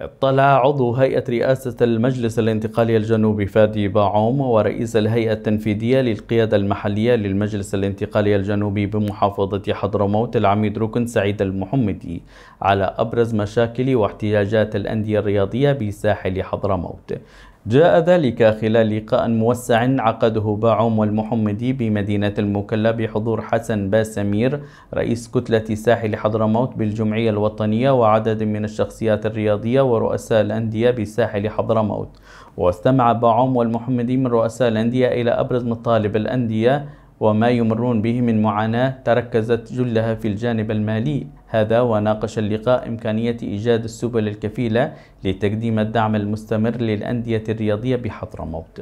اطلع عضو هيئة رئاسة المجلس الانتقالي الجنوبي فادي باعوم ورئيس الهيئة التنفيذية للقيادة المحلية للمجلس الانتقالي الجنوبي بمحافظة حضرموت العميد ركن سعيد المحمدي على أبرز مشاكل واحتياجات الأندية الرياضية بساحل حضرموت جاء ذلك خلال لقاء موسع عقده باعوم والمحمدي بمدينة المكلا بحضور حسن باسمير رئيس كتلة ساحل حضرموت بالجمعية الوطنية وعدد من الشخصيات الرياضية ورؤساء الأندية بساحل حضرموت واستمع باعوم والمحمدي من رؤساء الأندية إلى أبرز مطالب الأندية وما يمرون به من معاناة تركزت جلها في الجانب المالي هذا وناقش اللقاء إمكانية إيجاد السبل الكفيلة لتقديم الدعم المستمر للأندية الرياضية بحضرموت